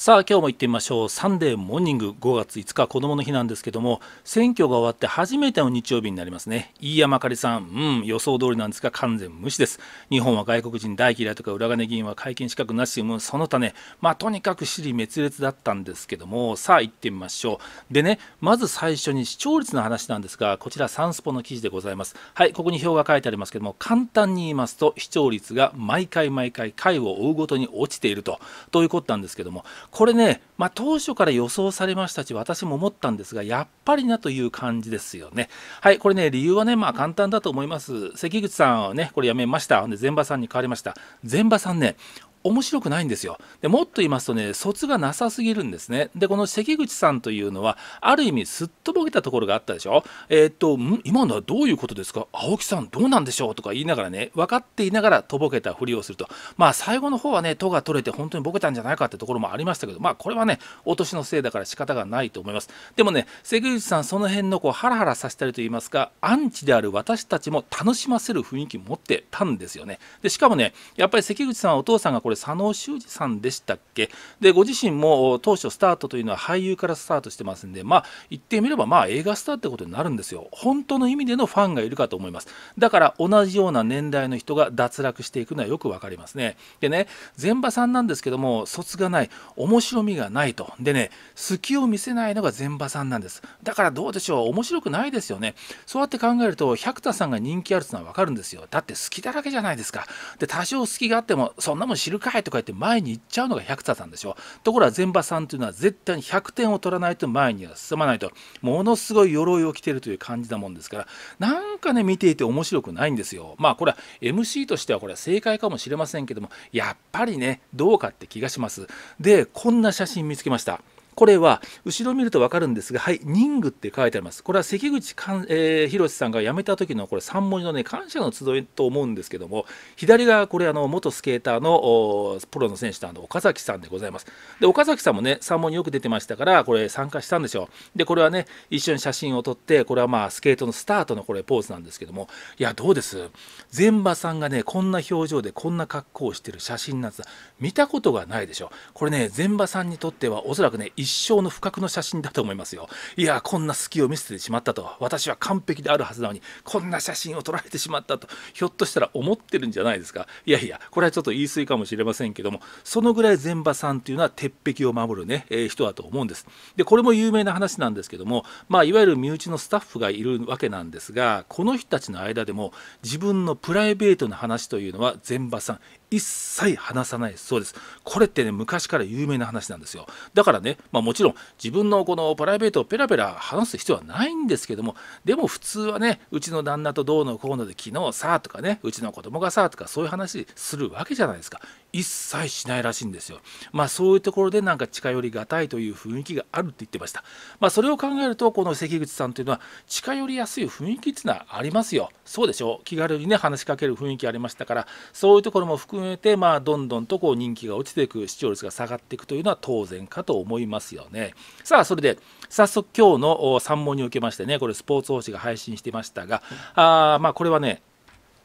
さあ今日も行ってみましょうサンデーモーニング5月5日子どもの日なんですけども選挙が終わって初めての日曜日になりますね飯山かりさんうん予想通りなんですが完全無視です日本は外国人大嫌いとか裏金議員は会見資格なしその他ねまあとにかく私利滅裂だったんですけどもさあ行ってみましょうでねまず最初に視聴率の話なんですがこちらサンスポの記事でございますはいここに表が書いてありますけども簡単に言いますと視聴率が毎回毎回回を追うごとに落ちているとということなんですけどもこれね、まあ、当初から予想されましたし、私も思ったんですが、やっぱりなという感じですよね。はい、これね、理由はね、まあ、簡単だと思います。関口さんはね、これやめました。で、前場さんに変わりました。前場さんね、面白くないんですよでもっと言いますとね卒がなさすぎるんですねでこの関口さんというのはある意味すっとぼけたところがあったでしょえー、っと今のはどういうことですか青木さんどうなんでしょうとか言いながらね分かっていながらとぼけたふりをするとまあ最後の方はねと」が取れて本当にボケたんじゃないかってところもありましたけどまあこれはねお年のせいだから仕方がないと思いますでもね関口さんその辺のこうハラハラさせたりと言いますかアンチである私たちも楽しませる雰囲気持ってたんですよねでしかもねやっぱり関口さんはお父さんがこれ佐野修二さんでしたっけでご自身も当初スタートというのは俳優からスタートしてますんでまあ言ってみればまあ映画スターってことになるんですよ本当の意味でのファンがいるかと思いますだから同じような年代の人が脱落していくのはよく分かりますねでね前場さんなんですけども卒がない面白みがないとでね隙を見せないのが前場さんなんですだからどうでしょう面白くないですよねそうやって考えると百田さんが人気あるってのは分かるんですよだって好きだらけじゃないですかで多少好きがあってもそんなもん知るるかいとか言って前に行っちゃうのが百田さんでしょところが前場さんというのは絶対に100点を取らないと前には進まないとものすごい鎧を着てるという感じなもんですからなんかね見ていて面白くないんですよまあこれは MC としてはこれは正解かもしれませんけどもやっぱりねどうかって気がしますでこんな写真見つけましたこれは後ろ見ると分かるんですが、はい、任具って書いてあります。これは関口かん、えー、博さんが辞めた時のこれ3文字のね、感謝の集いと思うんですけども、左がこれあの、元スケーターのプロの選手のあの岡崎さんでございます。で、岡崎さんもね、3文字よく出てましたから、これ参加したんでしょう。で、これはね、一緒に写真を撮って、これはまあ、スケートのスタートのこれポーズなんですけども、いや、どうです前馬さんがね、こんな表情でこんな格好をしてる写真なんて見たことがないでしょ。これね、前場さんにとってはおそらくね、一一生の不覚の写真だと思いますよいやこんな隙を見せてしまったと私は完璧であるはずなのにこんな写真を撮られてしまったとひょっとしたら思ってるんじゃないですかいやいやこれはちょっと言い過ぎかもしれませんけどもそのぐらい禅場さんというのは鉄壁を守るね、えー、人だと思うんですでこれも有名な話なんですけどもまあいわゆる身内のスタッフがいるわけなんですがこの人たちの間でも自分のプライベートな話というのは禅場さん一切話さないそうですこれってね昔から有名な話なんですよだからね、まあ、もちろん自分のこのプライベートをペラペラ話す必要はないんですけどもでも普通はねうちの旦那とどうのこうので昨日さとかねうちの子供がさとかそういう話するわけじゃないですか一切しないらしいんですよ。まあそういうところでなんか近寄りがたいという雰囲気があるって言ってました。まあそれを考えるとこの関口さんというのは近寄りやすい雰囲気っていうのはありますよ。そうでしょう。気軽にね話しかける雰囲気ありましたからそういうところも含めてまあどんどんとこう人気が落ちていく視聴率が下がっていくというのは当然かと思いますよね。さあそれで早速今日の3問におけましてねこれスポーツ報知が配信してましたがあまあこれはね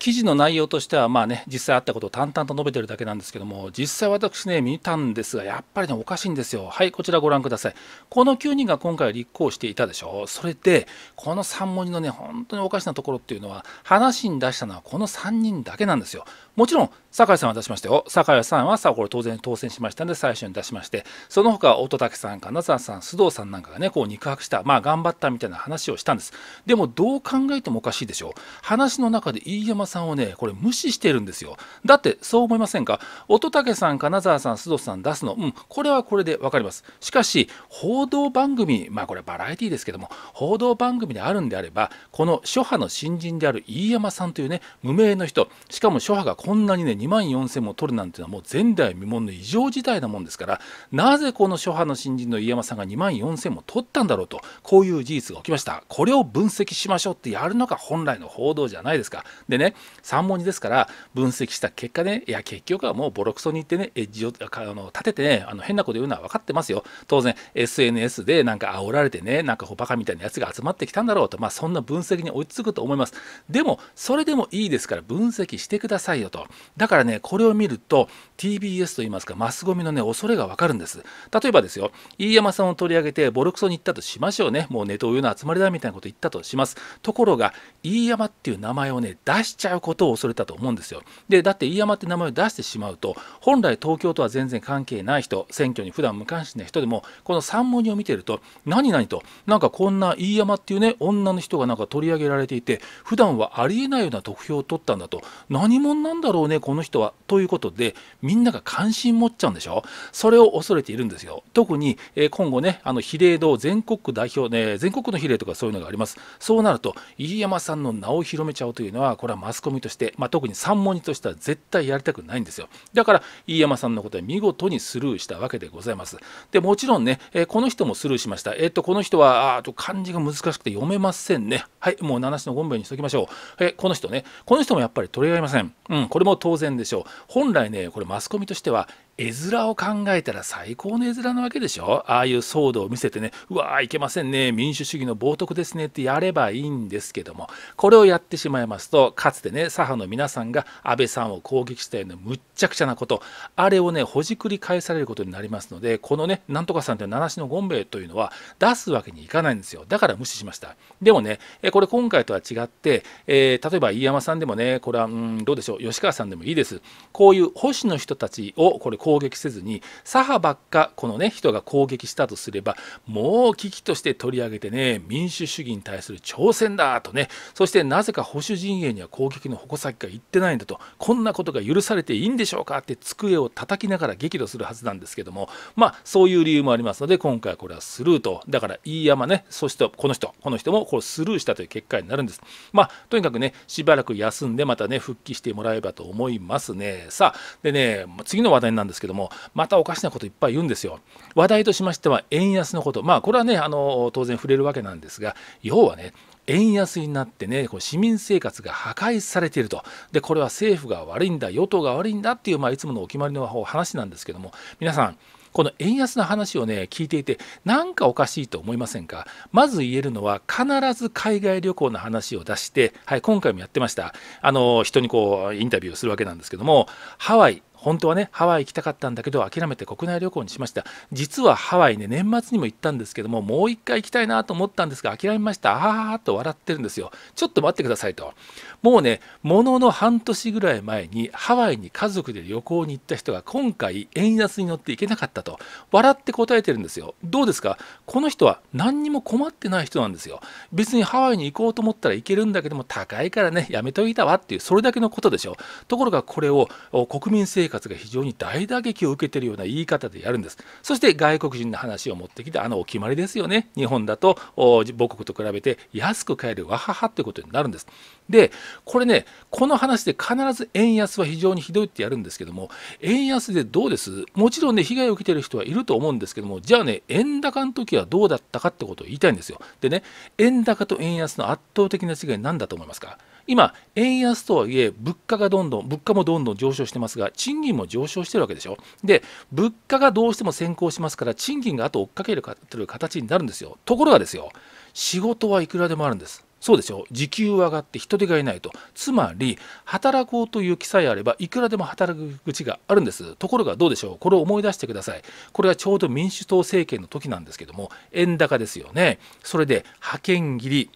記事の内容としてはまあね実際あったことを淡々と述べてるだけなんですけども実際私ね見たんですがやっぱりねおかしいんですよはいこちらご覧くださいこの9人が今回立候補していたでしょう。それでこの3文字のね本当におかしなところっていうのは話に出したのはこの3人だけなんですよもちろん、酒井さんは出しましたよ。酒井さんはさ、これ当然当選しましたので、最初に出しまして、その他、乙武さん、金沢さん、須藤さんなんかがね、こう肉薄した、まあ頑張ったみたいな話をしたんです。でも、どう考えてもおかしいでしょう。話の中で飯山さんをね、これ無視してるんですよ。だって、そう思いませんか乙武さん、金沢さん、須藤さん出すの、うん、これはこれでわかります。しかし、報道番組、まあこれバラエティですけども、報道番組であるんであれば、この諸派の新人である飯山さんというね、無名の人、しかも諸派がこんなにね2万4000も取るなんていうのはもう前代未聞の異常事態なもんですからなぜこの諸派の新人の飯山さんが2万4000も取ったんだろうとこういう事実が起きましたこれを分析しましょうってやるのが本来の報道じゃないですかでね三文字ですから分析した結果ねいや結局はもうボロクソに言ってねエッジをあの立ててねあの変なこと言うのは分かってますよ当然 SNS でなんか煽られてねなんかバカみたいなやつが集まってきたんだろうとまあそんな分析に追いつくと思いますでもそれでもいいですから分析してくださいよとだからねこれを見ると TBS といいますかマスゴミのね恐れがわかるんです例えばですよ飯山さんを取り上げてボロクソに行ったとしましょうねもうネトウヨの集まりだみたいなこと言ったとしますところが飯山っていう名前をね出しちゃうことを恐れたと思うんですよでだって飯山って名前を出してしまうと本来東京とは全然関係ない人選挙に普段無関心な人でもこの三文字を見てると何々となんかこんな飯山っていうね女の人がなんか取り上げられていて普段はありえないような得票を取ったんだと何者なんだだろうねこの人はということでみんなが関心持っちゃうんでしょそれを恐れているんですよ特に、え今後ねあの比例堂全国代表、ね、全国の比例とかそういうのがありますそうなると飯山さんの名を広めちゃうというのはこれはマスコミとして、まあ、特に三文字としては絶対やりたくないんですよだから飯山さんのことは見事にスルーしたわけでございますでもちろんね、えこの人もスルーしました、えっとこの人はあと漢字が難しくて読めませんねはいもう七種のゴンベにしときましょう、えこの人ねこの人もやっぱり取り合いません、うんこれも当然でしょう本来ねこれマスコミとしては絵面を考えたら最高の絵面なわけでしょああいう騒動を見せてねうわーいけませんね民主主義の冒涜ですねってやればいいんですけどもこれをやってしまいますとかつてね左派の皆さんが安倍さんを攻撃したようなむっちゃくちゃなことあれをねほじくり返されることになりますのでこのねなんとかさんって名無しのゴンベイというのは出すわけにいかないんですよだから無視しましたでもねこれ今回とは違って、えー、例えば飯山さんでもねこれはうんどうでしょう吉川さんでもいいですこういう保守の人たちをこれ攻撃せずに左派ばっかこのね人が攻撃したとすればもう危機として取り上げてね民主主義に対する挑戦だとねそしてなぜか保守陣営には攻撃の矛先が行ってないんだとこんなことが許されていいんでしょうかって机を叩きながら激怒するはずなんですけどもまあそういう理由もありますので今回はこれはスルーとだから飯山ねそしてこの人この人もこれスルーしたという結果になるんですまあとにかくねしばらく休んでまたね復帰してもらえばと思いますねさあでね次の話題なんですですけどもまたおかしなこといっぱい言うんですよ。話題としましては円安のことまあこれはねあの当然触れるわけなんですが要はね円安になってね、こう市民生活が破壊されていると、でこれは政府が悪いんだ、与党が悪いんだっていう、まあ、いつものお決まりの話なんですけども、皆さん、この円安の話をね、聞いていて、なんかおかしいと思いませんかまず言えるのは、必ず海外旅行の話を出して、はい、今回もやってました。あの、人にこう、インタビューをするわけなんですけども、ハワイ、本当はねハワイ行きたかったんだけど諦めて国内旅行にしました実はハワイね年末にも行ったんですけどももう一回行きたいなと思ったんですが諦めましたあははと笑ってるんですよちょっと待ってくださいともうねものの半年ぐらい前にハワイに家族で旅行に行った人が今回円安に乗って行けなかったと笑って答えてるんですよどうですかこの人は何にも困ってない人なんですよ別にハワイに行こうと思ったら行けるんだけども高いからねやめといたわっていうそれだけのことでしょところがこれを国民生活活が非常に大打撃を受けてるような言い方でやるんですそして外国人の話を持ってきてあのお決まりですよね日本だと母国と比べて安く買えるわははってことになるんですでこれねこの話で必ず円安は非常にひどいってやるんですけども円安でどうですもちろんね被害を受けてる人はいると思うんですけどもじゃあね円高の時はどうだったかってことを言いたいんですよでね円高と円安の圧倒的な違い何だと思いますか今、円安とはいえ、物価がどんどん、物価もどんどん上昇してますが、賃金も上昇してるわけでしょ。で、物価がどうしても先行しますから、賃金が後と追っかけるかという形になるんですよ。ところがですよ、仕事はいくらでもあるんです。そうでしょ時給は上がって人手がいないと。つまり、働こうという気さえあれば、いくらでも働く口があるんです。ところがどうでしょうこれを思い出してください。これはちょうど民主党政権の時なんですけども、円高ですよね。それで、派遣切り。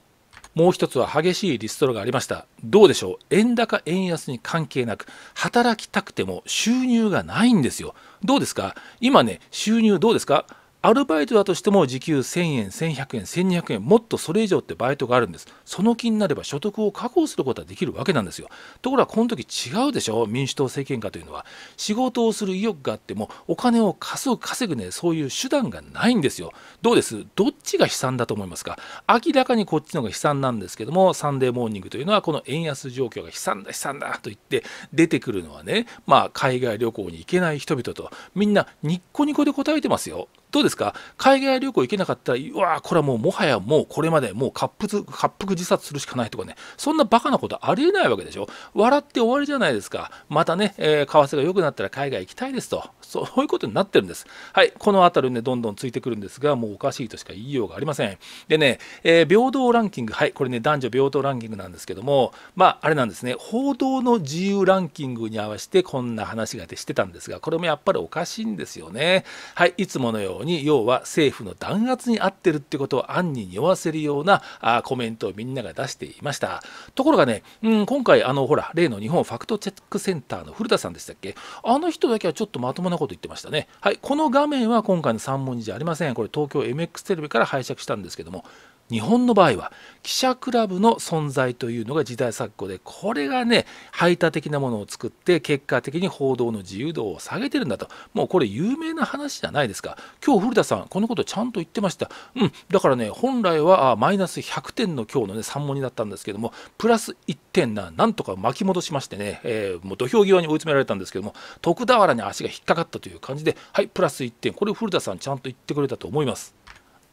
もう一つは激しいリストラがありましたどうでしょう円高円安に関係なく働きたくても収入がないんですよどうですか今ね収入どうですかアルバイトだとしても時給1000円、1100円、1200円、もっとそれ以上ってバイトがあるんです。その気になれば所得を確保することはできるわけなんですよ。ところがこの時違うでしょ、民主党政権下というのは。仕事をする意欲があっても、お金を稼ぐ、稼ぐね、そういう手段がないんですよ。どうですどっちが悲惨だと思いますか明らかにこっちの方が悲惨なんですけども、サンデーモーニングというのは、この円安状況が悲惨だ、悲惨だと言って出てくるのはね、まあ、海外旅行に行けない人々と、みんなニッコニコで答えてますよ。どうですか海外旅行行けなかったら、うわこれはもうもはやもうこれまでもう滑腹自殺するしかないとかね、そんなバカなことありえないわけでしょ。笑って終わりじゃないですか。またね、えー、為替が良くなったら海外行きたいですと、そういうことになってるんです。はい、この辺りね、どんどんついてくるんですが、もうおかしいとしか言いようがありません。でね、えー、平等ランキング、はい、これね、男女平等ランキングなんですけども、まあ、あれなんですね、報道の自由ランキングに合わせてこんな話がしてたんですが、これもやっぱりおかしいんですよね。はい、いつものようにに要は政府の弾圧に合ってるってことを暗に匂わせるようなあコメントをみんなが出していましたところがね、うん、今回あのほら例の日本ファクトチェックセンターの古田さんでしたっけあの人だけはちょっとまともなこと言ってましたねはいこの画面は今回の3文字じゃありませんこれ東京 MX テレビから拝借したんですけども日本の場合は記者クラブの存在というのが時代錯誤でこれがね排他的なものを作って結果的に報道の自由度を下げてるんだともうこれ有名な話じゃないですか今日古田さんこのことちゃんと言ってましたうんだからね本来はマイナス100点の今日のね3問になったんですけどもプラス1点ななんとか巻き戻しましてね、えー、もう土俵際に追い詰められたんですけども徳俵に足が引っかかったという感じではいプラス1点これ古田さんちゃんと言ってくれたと思います。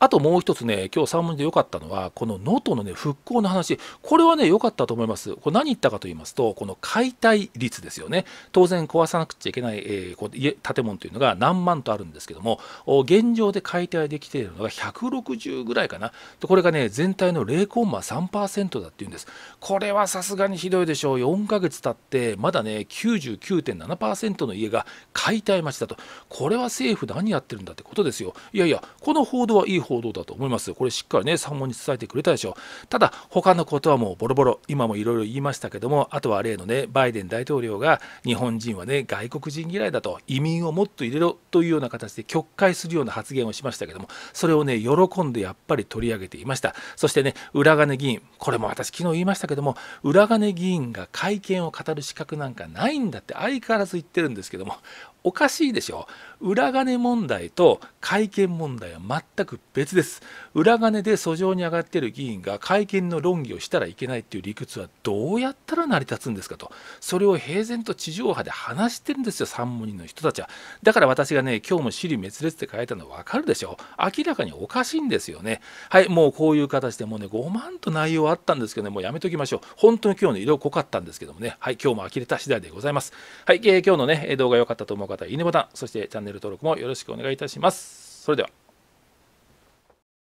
あともう一つね、今日3字で良かったのは、この能登のね、復興の話、これはね、良かったと思います。これ何言ったかと言いますと、この解体率ですよね。当然壊さなくちゃいけない、えー、こ家建物というのが何万とあるんですけども、現状で解体できているのが160ぐらいかな。でこれがね、全体の0.3%だっていうんです。これはさすがにひどいでしょう。4ヶ月経って、まだね、99.7%の家が解体待ちだと。これは政府何やってるんだってことですよ。いやいや、この報道はいい報行動だと思います。これしっかりね、3問に伝えてくれたでしょう。ただ、他のことはもうボロボロ、今もいろいろ言いましたけども、あとは例のね、バイデン大統領が日本人はね、外国人嫌いだと、移民をもっと入れろというような形で曲解するような発言をしましたけども、それをね、喜んでやっぱり取り上げていました。そしてね、裏金議員、これも私昨日言いましたけども、裏金議員が会見を語る資格なんかないんだって相変わらず言ってるんですけども、おかしいでしょ裏金問題と会見問題は全く別です裏金で訴状に上がっている議員が会見の論議をしたらいけないっていう理屈はどうやったら成り立つんですかとそれを平然と地上波で話してるんですよ三文人の人たちはだから私がね今日も利滅裂って書いたの分かるでしょ明らかにおかしいんですよねはいもうこういう形でもうね5万と内容あったんですけどねもうやめときましょう本当に今日の色濃かったんですけどもねはい今日も呆れた次第でございますはい、えー、今日のね動画良かったと思う方方、いいねボタン、そしてチャンネル登録もよろしくお願いいたします。それでは。